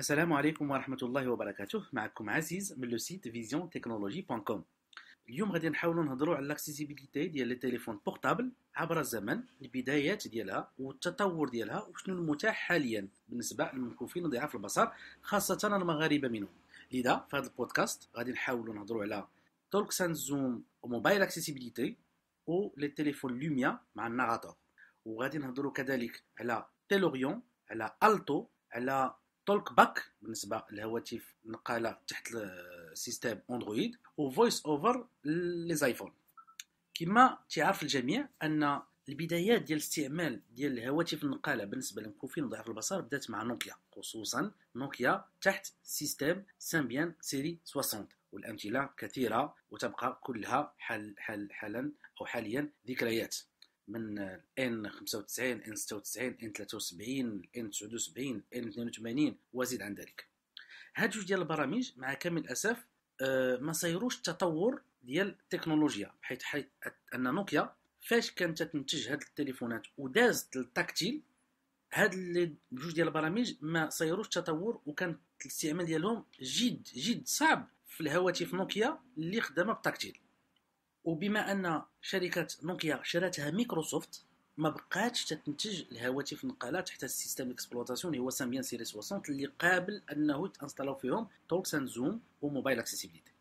السلام عليكم ورحمة الله وبركاته معكم عزيز من لو سيت فيزيون تكنولوجي بون كوم اليوم غادي نحاولوا نهضروا على لاكسيسيبيليتي ديال لي تيليفون بورتابل عبر الزمن البدايات ديالها والتطور ديالها وشنو المتاح حاليا بالنسبة للمكوفين وضعاف البصر خاصة المغاربة منهم لذا في هذا البودكاست غادي نحاولوا نهضروا على تولك زوم وموبايل اكسيسيبيليتي و لي تيليفون لوميا مع الناغاتور وغادي نهضروا كذلك على تيلوريون على التو على تولك باك بالنسبه للهواتف نقاله تحت السيستم اندرويد وفويس اوفر للايفون كما تعرف الجميع ان البدايات ديال الاستعمال ديال الهواتف النقاله بالنسبه للمكوفين ضعف البصر بدات مع نوكيا خصوصا نوكيا تحت سيستم سامبيان سيري 60 والامثله كثيره وتبقى كلها حل حل حالا او حاليا ذكريات من ان 95 ان 96 ان 73 ان 79 ان 82 وزيد عن ذلك هاد جوج ديال البرامج مع كامل الاسف آه، ما صيروش التطور ديال التكنولوجيا بحيث حيث ان نوكيا فاش كانت تنتج هاد التليفونات ودازت للتاكتيل هاد جوج ديال البرامج ما صيروش التطور وكان الاستعمال ديالهم جد جد صعب في الهواتف نوكيا اللي خدامه بالتاكتيل وبما ان شركه نوكيا شراتها مايكروسوفت ما بقاتش تنتج الهواتف النقاله تحت السيستم اكسبلوطاسيون اللي هو سامبيان سيري 60 اللي قابل انه تانستالاو فيهم توكس اند زوم وموبايل اكسيسيبيليتي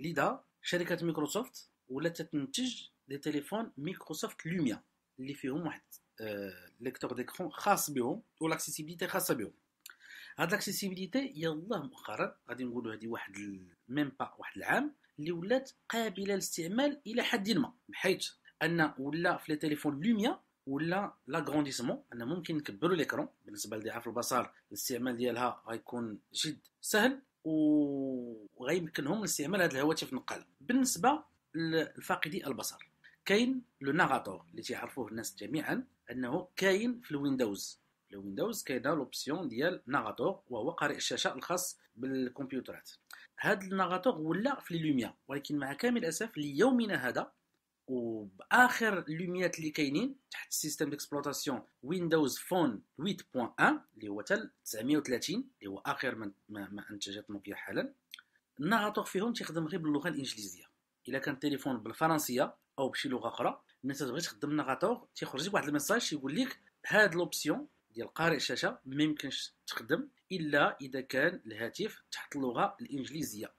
لذا شركه مايكروسوفت ولات تنتج دي تليفون مايكروسوفت لوميا اللي فيهم واحد ليكتور آه، ديكرون خاص بهم والاكسيسيبيليتي خاصه بهم هاد لاكسيسيبيليتي يلاه مؤخرا غادي نقولوا هذه واحد ميم با واحد العام اللي ولات قابله للاستعمال الى حد ما بحيث ان ولا في لي تيليفون لوميا ولا لاغرونديسمون ان ممكن نكبروا ليكرون بالنسبه لضعاف البصر الاستعمال ديالها غيكون جد سهل وغيمكنهم الاستعمال هذه الهواتف النقاله بالنسبه لفاقدي البصر كاين لو ناغاتور اللي تيعرفوه الناس جميعا انه كاين في الويندوز الويندوز كاين لوبسيون ديال ناغاتور وهو قارئ الشاشه الخاص بالكمبيوترات هذا الناغاتور ولا في لوميا ولكن مع كامل الاسف ليومنا هذا وباخر لوميات اللي كاينين تحت سيستم ديكسبلوطاسيون ويندوز فون 8.1 اللي هو تال 930 اللي هو اخر من ما, ما انتجت نوكيا حالا الناغاتور فيهم تيخدم غير باللغه الانجليزيه الا كان التليفون بالفرنسيه او بشي لغه اخرى ملي تبغي تخدم الناغاتور تيخرج لك واحد الميساج يقول لك هاد لوبسيون ديال قارئ الشاشه ما يمكنش تخدم الا اذا كان الهاتف تحت اللغه الانجليزيه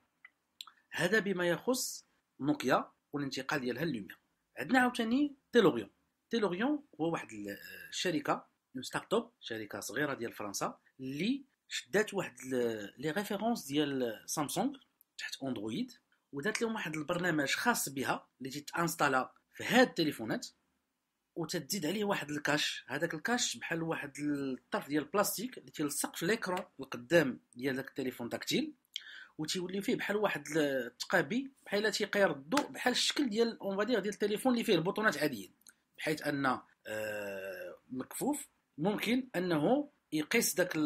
هذا بما يخص نوكيا والانتقال ديالها للوميا عندنا عاوتاني تيلوريون تيلوريون هو واحد الشركه ستارت اب شركه صغيره ديال فرنسا اللي شدات واحد لي ريفيرونس ديال سامسونج تحت اندرويد ودات لهم واحد البرنامج خاص بها اللي تتانستالا في هاد التليفونات وتزيد عليه واحد الكاش هذاك الكاش بحال واحد الطرف ديال البلاستيك اللي تيلصق في ليكرون القدام ديال داك التليفون تاكتيل وتيولي فيه بحال واحد التقابي بحال تيقير الضوء بحال الشكل ديال اون ديال التليفون اللي فيه البطونات عاديين بحيث ان آه، مكفوف ممكن انه يقيس داك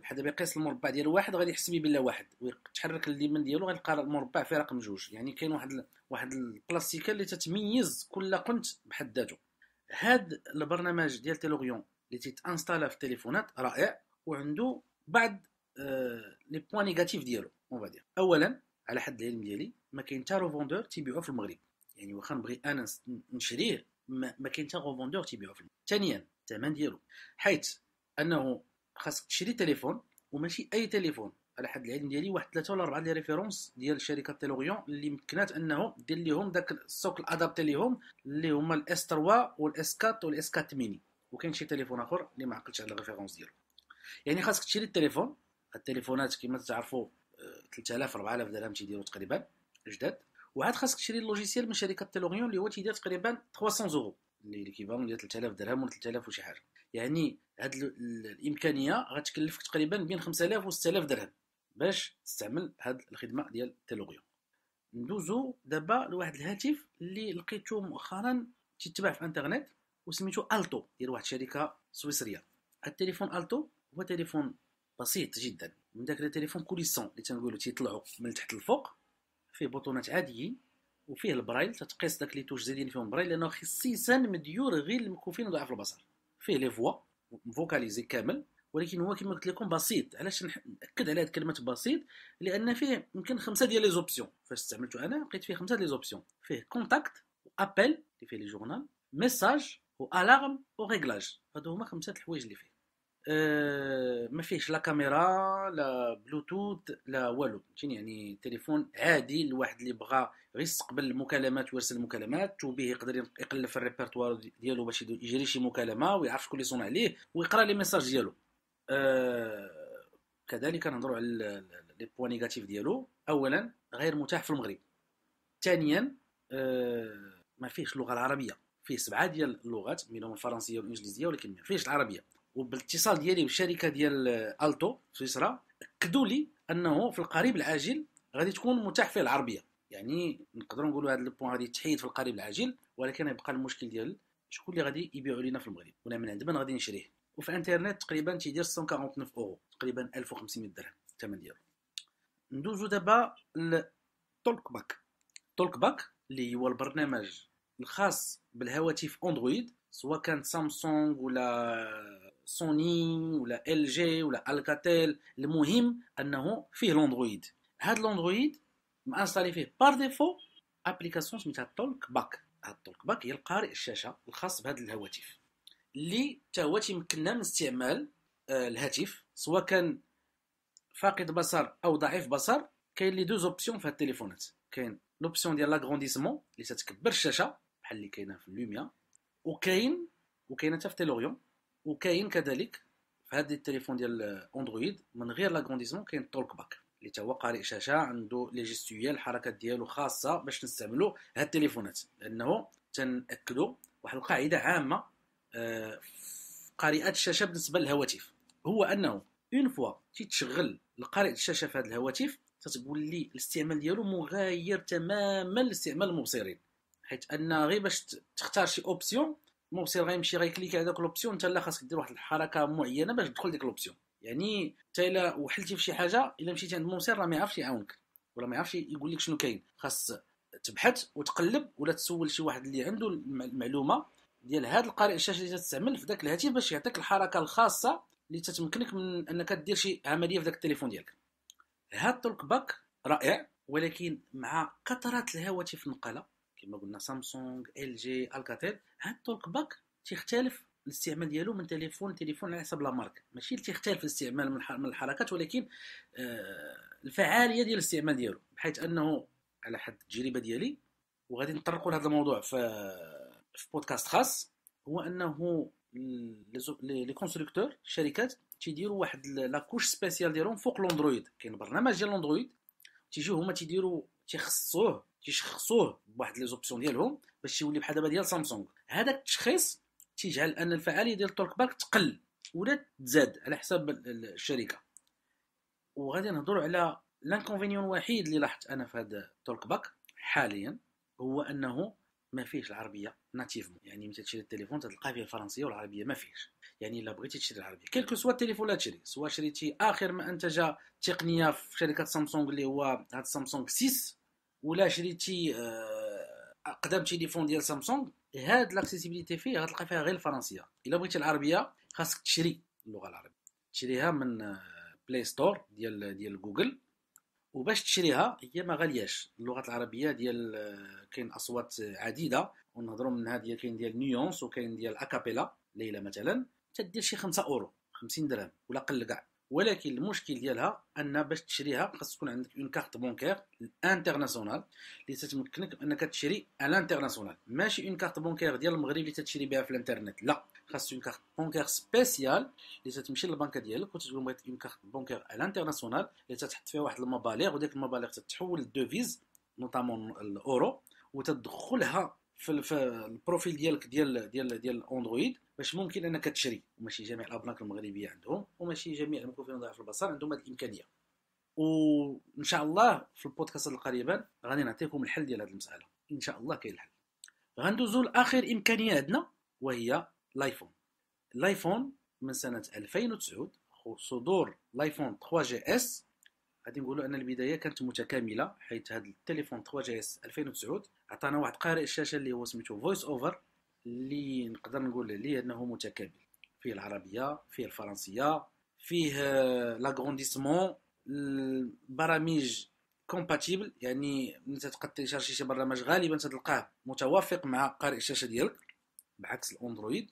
بحال دابا يقيس المربع ديال واحد غادي يحسب بلا واحد ويتحرك اليمين ديالو غيلقى المربع في رقم جوج يعني كاين واحد واحد البلاستيكه اللي تتميز كل قنت بحد ذاته هاد البرنامج ديال تيلوغيون اللي تيتانستالا في التليفونات رائع وعنده بعض آه، لي بوان نيجاتيف ديالو اون فادير اولا على حد العلم ديالي ما كاين حتى روفوندور تيبيعو في المغرب يعني واخا نبغي انا نشريه ما كاين حتى روفوندور تيبيعو في المغرب ثانيا الثمن ديالو حيت انه خاصك تشري تليفون وماشي اي تليفون على حد العلم ديالي واحد ثلاثه ولا اربعه ديال ريفيرونس ديال شركه تيلوريون اللي مكنات انه دير لهم داك السوق الادابتي ليهم اللي هما الاس 3 والاس 4 والاس 4 ميني وكاين شي تليفون اخر اللي ما عقلتش على الريفيرونس ديالو يعني خاصك تشري التليفون التليفونات كما تعرفوا 3000 آه، 4000 درهم تيديروا تقريبا جداد وعاد خاصك تشري اللوجيسيال من شركه تيلوريون اللي هو تيدير تقريبا 300 يورو اللي ليكيفالون ديال 3000 درهم ولا 3000 وشي حاجه يعني هاد الامكانيه غتكلفك تقريبا بين 5000 و 6000 درهم باش تستعمل هاد الخدمه ديال تيلوغيون ندوزو دابا لواحد الهاتف اللي لقيته مؤخرا تيتباع في انترنت وسميتو التو ديال واحد الشركه سويسريه هاد التليفون التو هو تليفون بسيط جدا من داك التليفون كوليسون اللي تنقولو تيطلعو من تحت للفوق فيه بوطونات عاديين وفيه البرايل تتقيس داك لي توش زايدين فيهم برايل لانه خصيصا مديور غير المكوفين وضعاف البصر فيه لي فوا فوكاليزي كامل ولكن هو كما قلت لكم بسيط علاش ناكد على هذه كلمه بسيط لان فيه يمكن خمسه ديال لي زوبسيون فاش استعملته انا لقيت فيه خمسه ديال لي زوبسيون فيه كونتاكت وابل اللي فيه لي جورنال ميساج والارم وريغلاج هادو هما خمسه الحوايج اللي فيه أه ما فيهش لا كاميرا لا بلوتوث لا والو فهمتيني يعني تليفون عادي الواحد اللي بغى غير يستقبل المكالمات ويرسل المكالمات وبه يقدر يقلب في الريبرتوار ديالو باش يجري شي مكالمه ويعرف شكون اللي صون عليه ويقرا لي ميساج ديالو آه، كذلك نهضروا على لي بوان نيجاتيف ديالو اولا غير متاح في المغرب ثانيا آه، ما فيهش اللغه العربيه فيه سبعه ديال اللغات منهم الفرنسيه والانجليزيه ولكن ما فيهش العربيه وبالاتصال ديالي بالشركه ديال التو سويسرا اكدوا لي انه في القريب العاجل غادي تكون متاح فيه العربيه يعني نقدروا نقولوا هذا البوان غادي يتحيد في القريب العاجل ولكن يبقى المشكل ديال شكون اللي غادي يبيعوا لينا في المغرب ولا من عند من غادي نشريه وفي الانترنت تقريبا تيدير 149 اورو تقريبا 1500 درهم الثمن ديالو ندوزو دابا للتولك باك تولك باك اللي هو البرنامج الخاص بالهواتف اندرويد سواء كانت سامسونج ولا سوني ولا ال جي ولا الكاتيل المهم انه فيه الاندرويد هاد الاندرويد مانستالي فيه بار ديفو ابليكاسيون سميتها تولك باك هاد التولك باك هي القارئ الشاشه الخاص بهاد الهواتف اللي حتى هو تيمكننا من استعمال آه، الهاتف سواء كان فاقد بصر او ضعيف بصر كاين لي دو اوبسيون في هاد التليفونات كاين لوبسيون ديال لاغرونديسمون اللي تتكبر الشاشه بحال اللي كاينه في اللوميا وكاين وكاينه حتى في تيلوريون وكاين كذلك في هاد التليفون ديال اندرويد من غير لاغرونديسمون كاين التولك باك اللي تا هو قارئ شاشه عنده لي جيستويال الحركات ديالو خاصه باش نستعملو هاد التليفونات لانه تنأكدو واحد القاعده عامه قارئات الشاشه بالنسبه للهواتف هو انه اون فوا تيتشغل القارئ الشاشه في هذه الهواتف تتولي الاستعمال ديالو مغاير تماما لاستعمال المبصرين حيت ان غير باش تختار شي اوبسيون المبصر غيمشي غيكليك على داك الاوبسيون انت لا خاصك دير واحد الحركه معينه باش تدخل ديك الاوبسيون يعني انت الا وحلتي في شي حاجه الا مشيتي عند المبصر راه ما يعرفش يعاونك ولا ما يعرفش يقول لك شنو كاين خاص تبحث وتقلب ولا تسول شي واحد اللي عنده المعلومه ديال هذا القارئ الشاشه اللي تستعمل في ذاك الهاتف باش يعطيك الحركه الخاصه اللي تتمكنك من انك دير شي عمليه في ذاك التليفون ديالك هذا التولك باك رائع ولكن مع كثره الهواتف النقاله كما قلنا سامسونج ال جي الكاتيل هذا التولك باك تيختلف الاستعمال ديالو من تليفون لتليفون على حسب لا مارك ماشي اللي تيختلف الاستعمال من الحركات ولكن آه، الفعاليه ديال الاستعمال ديالو بحيث انه على حد التجربه ديالي وغادي نطرقوا لهذا الموضوع في في بودكاست خاص هو انه لي كونستركتور الشركات تيديروا واحد لاكوش سبيسيال ديالهم فوق الاندرويد كاين برنامج ديال الاندرويد تيجيو هما تيديروا تيخصوه تيشخصوه بواحد لي زوبسيون ديالهم باش يولي بحال دابا ديال سامسونج هذا التشخيص تيجعل ان الفعاليه ديال التورك بارك تقل ولا تزاد على حساب الشركه وغادي نهضروا على لانكونفينيون الوحيد اللي لاحظت انا في هذا التورك باك حاليا هو انه ما فيهش العربيه ناتيفمون يعني ملي تشري التليفون تلقى فيه الفرنسيه والعربيه ما فيهش يعني الا بغيتي تشري العربيه كيلكو سوا التليفون اللي تشري سوا شريتي اخر ما انتج تقنيه في شركه سامسونج اللي هو هذا سامسونج 6 ولا شريتي آه، اقدم تليفون ديال سامسونج هاد لاكسيسيبيليتي فيه غتلقى فيها غير الفرنسيه الا بغيتي العربيه خاصك تشري اللغه العربيه تشريها من بلاي آه، ستور ديال ديال جوجل وباش تشريها هي ما غالياش اللغه العربيه ديال آه، كاين اصوات عديده ونهضروا من هذه كاين ديال نيونس وكاين ديال اكابيلا ليلى مثلا تدير شي 5 اورو 50 درهم ولا قل كاع ولكن المشكل ديالها ان باش تشريها خاص تكون عندك اون كارت بونكير انترناسيونال اللي تتمكنك انك تشري على الانترناسيونال ماشي اون كارت بونكير ديال المغرب اللي تتشري بها في الانترنت لا خاص اون كارت بونكير سبيسيال اللي تتمشي للبنكه ديالك وتقول بغيت اون كارت بونكير على الانترناسيونال اللي تتحط فيها واحد المبالغ وديك المبالغ تتحول لدوفيز نوطامون الاورو وتدخلها في البروفيل ديالك ديال ديال ديال اندرويد باش ممكن انك تشري وماشي جميع الابناك المغربيه عندهم وماشي جميع المكوفين ضعاف البصر عندهم هذه الامكانيه وان شاء الله في البودكاست القريبا غادي نعطيكم الحل ديال هذه المساله ان شاء الله كاين الحل غندوزو لاخر امكانيه عندنا وهي الايفون الايفون من سنه 2009 صدور الايفون 3 جي اس غادي نقولوا ان البدايه كانت متكامله حيث هذا التليفون 3 جي اس 2009 عطانا واحد قارئ الشاشه اللي هو سميتو فويس اوفر اللي نقدر نقول عليه انه متكامل فيه العربيه فيه الفرنسيه فيه لاغونديسمون آه، البرامج كومباتيبل يعني انت تقدر تشارجي شي برنامج غالبا تلقاه متوافق مع قارئ الشاشه ديالك بعكس الاندرويد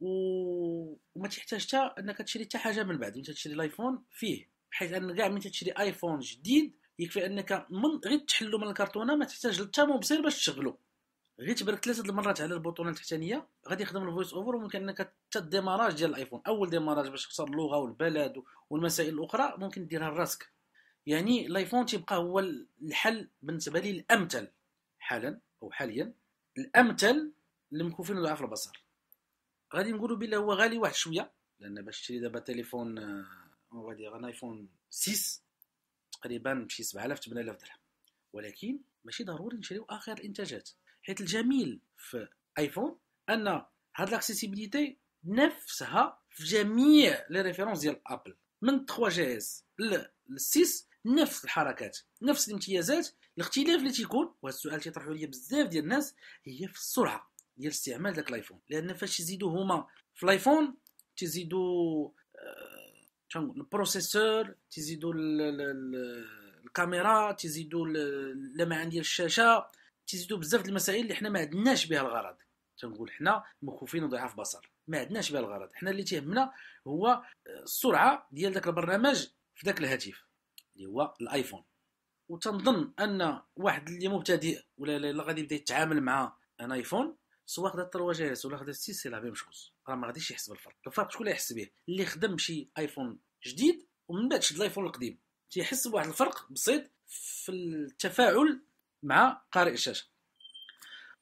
و... وما تحتاج حتى انك تشري حتى حاجه من بعد انت تشري الايفون فيه بحيث ان كاع من تشري ايفون جديد يكفي انك من غير تحلو من الكرتونه ما تحتاج حتى مبصر باش تشغلو غير تبارك ثلاثه المرات على البطونه التحتانيه غادي يخدم الفويس اوفر وممكن انك حتى الديماراج ديال الايفون اول ديماراج باش تختار اللغه والبلد والمسائل الاخرى ممكن ديرها راسك يعني الايفون تيبقى هو الحل بالنسبه لي الامثل حالا او حاليا الامثل للمكوفين وضعاف البصر غادي نقولوا بلي هو غالي واحد شويه لان باش تشري دابا تليفون اون آه، غادي غان ايفون 6 تقريبا بشي 7000 8000 درهم ولكن ماشي ضروري نشريو اخر الانتاجات حيت الجميل في ايفون ان هاد لاكسيسيبيليتي نفسها في جميع لي ريفيرونس ديال ابل من 3 جي اس ل 6 نفس الحركات نفس الامتيازات الاختلاف اللي تيكون وهذا السؤال تيطرحوا ليا بزاف ديال الناس هي في السرعه ديال استعمال داك الايفون لان فاش يزيدوا هما في الايفون تيزيدوا آه، شنو البروسيسور تيزيدوا الكاميرا تيزيدوا اللمعان ديال الشاشه تيزيدوا بزاف المسائل اللي حنا ما عندناش بها الغرض تنقول حنا مخوفين وضعاف بصر ما عندناش بها الغرض حنا اللي تيهمنا هو السرعه ديال ذاك البرنامج في ذاك الهاتف اللي هو الايفون وتنظن ان واحد اللي مبتدئ ولا اللي غادي يبدا يتعامل مع ان ايفون سواء خدا 3 جي اس ولا خدا 6 سي لا بيم شوز راه ما غاديش يحس بالفرق الفرق شكون اللي يحس به اللي خدم شي ايفون جديد ومن بعد شد الايفون القديم تيحس بواحد الفرق بسيط في التفاعل مع قارئ الشاشه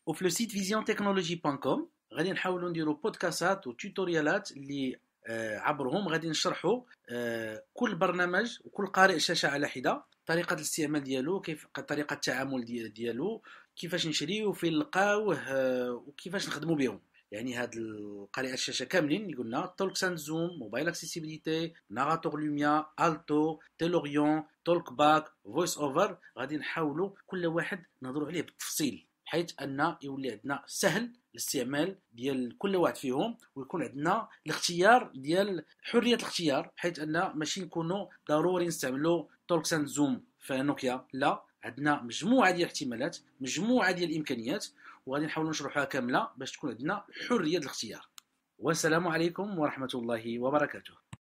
وفي لو سيت فيزيون تكنولوجي بان كوم غادي نحاولوا نديروا بودكاستات وتوتوريالات اللي عبرهم غادي نشرحوا euh, كل برنامج وكل قارئ شاشه على حده طريقه الاستعمال ديالو كيف طريقه التعامل ديالو كيفاش نشريو فين نلقاوه euh, وكيفاش نخدموا بهم يعني هاد القارئة الشاشة كاملين قلنا تولك ساند زوم موبايل اكسيسيبيليتي ناغاتور لوميا التو تيلوريون تولك باك فويس اوفر غادي نحاولوا كل واحد نهضروا عليه بالتفصيل بحيث ان يولي عندنا سهل الاستعمال ديال كل واحد فيهم ويكون عندنا الاختيار ديال حريه الاختيار بحيث ان ماشي نكونوا ضروري نستعملوا تولك ساند زوم في نوكيا لا عندنا مجموعه ديال الاحتمالات مجموعه ديال الامكانيات وغادي نحاول نشرحوها كامله باش تكون عندنا حريه الاختيار والسلام عليكم ورحمه الله وبركاته